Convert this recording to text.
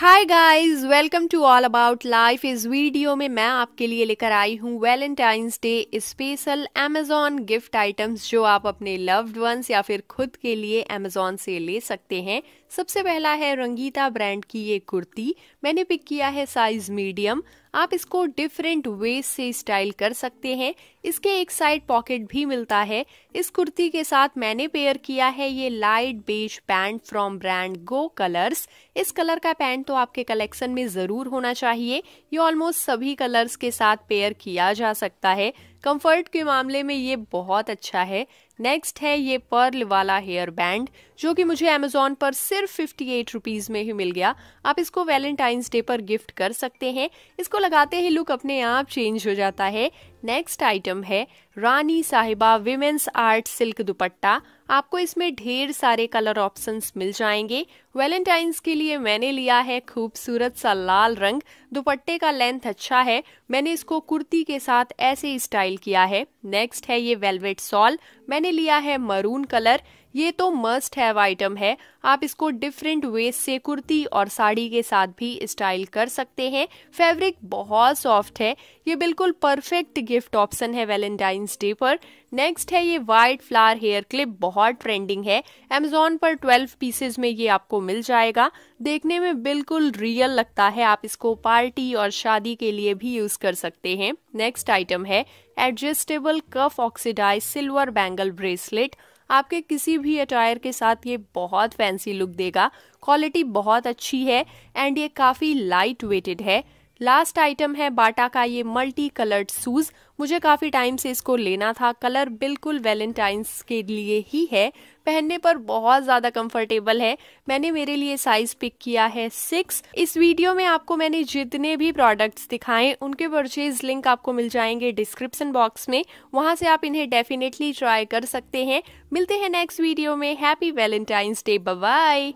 hi guys welcome to all about life इस video में मैं आपके लिए लेकर आई हूँ valentine's day special Amazon gift items जो आप अपने लव्ड वंस या फिर खुद के लिए अमेजॉन से ले सकते हैं सबसे पहला है रंगीता ब्रांड की ये कुर्ती मैंने पिक किया है साइज मीडियम आप इसको डिफरेंट वे से स्टाइल कर सकते हैं इसके एक साइड पॉकेट भी मिलता है इस कुर्ती के साथ मैंने पेयर किया है ये light beige pant from brand Go Colors इस कलर का पैंट तो आपके कलेक्शन में ज़रूर होना चाहिए ये ऑलमोस्ट सभी कलर्स के साथ पेयर किया जा सकता है कंफर्ट के मामले में ये बहुत अच्छा है नेक्स्ट है ये पर्ल वाला हेयर बैंड जो कि मुझे अमेजोन पर सिर्फ फिफ्टी एट रुपीज़ में ही मिल गया आप इसको वैलेंटाइंस डे पर गिफ्ट कर सकते हैं इसको लगाते ही लुक अपने आप चेंज हो जाता है नेक्स्ट आइटम है रानी साहिबा विमेन्स आर्ट सिल्क दुपट्टा आपको इसमें ढेर सारे कलर ऑप्शंस मिल जाएंगे वेलेंटाइंस के लिए मैंने लिया है खूबसूरत सा लाल रंग दुपट्टे का लेंथ अच्छा है मैंने इसको कुर्ती के साथ ऐसे स्टाइल किया है नेक्स्ट है ये वेलवेट सॉल मैंने लिया है मरून कलर ये तो मस्ट हैव आइटम है आप इसको डिफरेंट वेज से कुर्ती और साड़ी के साथ भी स्टाइल कर सकते हैं फैब्रिक बहुत सॉफ्ट है ये बिल्कुल परफेक्ट गिफ्ट ऑप्शन है वेलेंटाइंस डे पर नेक्स्ट है ये वाइट फ्लावर हेयर क्लिप बहुत ट्रेंडिंग है अमेजोन पर 12 पीसेज में ये आपको मिल जाएगा देखने में बिल्कुल रियल लगता है आप इसको पार्टी और शादी के लिए भी यूज कर सकते हैं नेक्स्ट आइटम है adjustable cuff oxidised silver bangle bracelet आपके किसी भी अटायर के साथ ये बहुत फैंसी लुक देगा क्वालिटी बहुत अच्छी है एंड ये काफ़ी लाइट वेटेड है लास्ट आइटम है बाटा का ये मल्टी कलर्ड शूज़ मुझे काफ़ी टाइम से इसको लेना था कलर बिल्कुल वेलेंटाइंस के लिए ही है पहनने पर बहुत ज़्यादा कंफर्टेबल है मैंने मेरे लिए साइज़ पिक किया है सिक्स इस वीडियो में आपको मैंने जितने भी प्रोडक्ट्स दिखाए उनके परचेज लिंक आपको मिल जाएंगे डिस्क्रिप्सन बॉक्स में वहाँ से आप इन्हें डेफिनेटली ट्राई कर सकते हैं मिलते हैं नेक्स्ट वीडियो में हैप्पी वेलेंटाइंस डे बाय